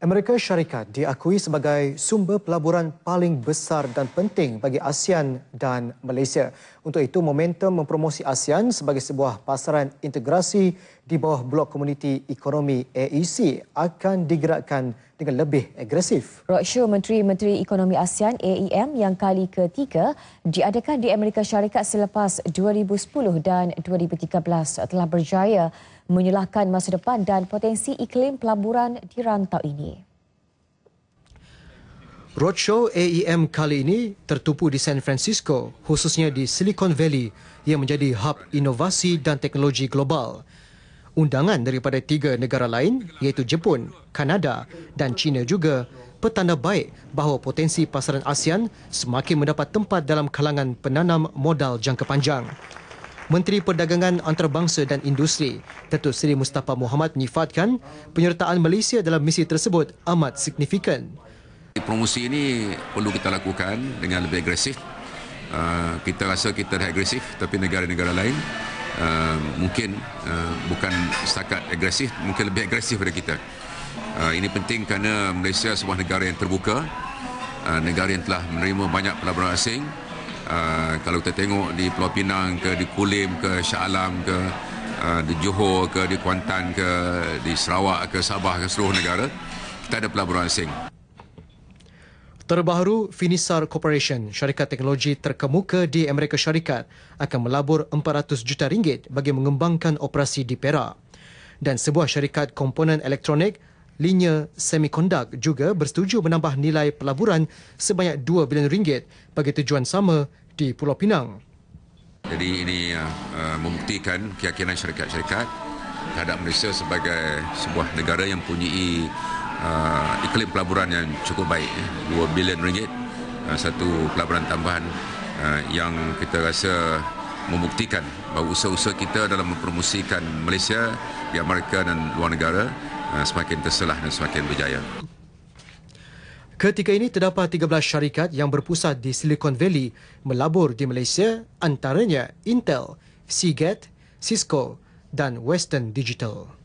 Amerika Syarikat diakui sebagai sumber pelaburan paling besar dan penting bagi ASEAN dan Malaysia. Untuk itu, momentum mempromosi ASEAN sebagai sebuah pasaran integrasi di bawah blok komuniti ekonomi AEC akan digerakkan dengan lebih agresif. Roadshow Menteri-Menteri Ekonomi ASEAN AEM yang kali ketiga diadakan di Amerika Syarikat selepas 2010 dan 2013 telah berjaya menyelahkan masa depan dan potensi iklim pelaburan di rantau ini. Roadshow AEM kali ini tertumpu di San Francisco, khususnya di Silicon Valley yang menjadi hub inovasi dan teknologi global undangan daripada tiga negara lain iaitu Jepun, Kanada dan China juga petanda baik bahawa potensi pasaran ASEAN semakin mendapat tempat dalam kalangan penanam modal jangka panjang. Menteri Perdagangan Antarabangsa dan Industri, Datuk Seri Mustafa Muhammad menyifatkan penyertaan Malaysia dalam misi tersebut amat signifikan. Promosi ini perlu kita lakukan dengan lebih agresif. Ah, kita rasa kita dah agresif tapi negara-negara lain Eh, mungkin uh, bukan setakat agresif mungkin lebih agresif daripada kita uh, ini penting kerana Malaysia sebuah negara yang terbuka uh, negara yang telah menerima banyak pelabur asing uh, kalau kita tengok di Pulau Pinang ke di Kulim ke Shah Alam ke uh, di Johor ke di Kuantan ke di Sarawak ke Sabah ke seluruh negara kita ada pelabur asing Terbaru, Finisar Corporation, syarikat teknologi terkemuka di Amerika Syarikat, akan melabur 400 juta ringgit bagi mengembangkan operasi di Perak. Dan sebuah syarikat komponen elektronik, Linear Semiconduct juga bersetuju menambah nilai pelaburan sebanyak 2 bilion ringgit bagi tujuan sama di Pulau Pinang. Jadi ini uh, uh membuktikan keyakinan syarikat-syarikat terhadap Malaysia sebagai sebuah negara yang punyai uh, iklim pelaburan yang cukup baik ya. Eh. 2 bilion ringgit uh, satu pelaburan tambahan uh, yang kita rasa membuktikan bahawa usaha-usaha kita dalam mempromosikan Malaysia di Amerika dan luar negara uh, semakin terselah dan semakin berjaya. Ketika ini terdapat 13 syarikat yang berpusat di Silicon Valley melabur di Malaysia antaranya Intel, Seagate, Cisco dan Western Digital.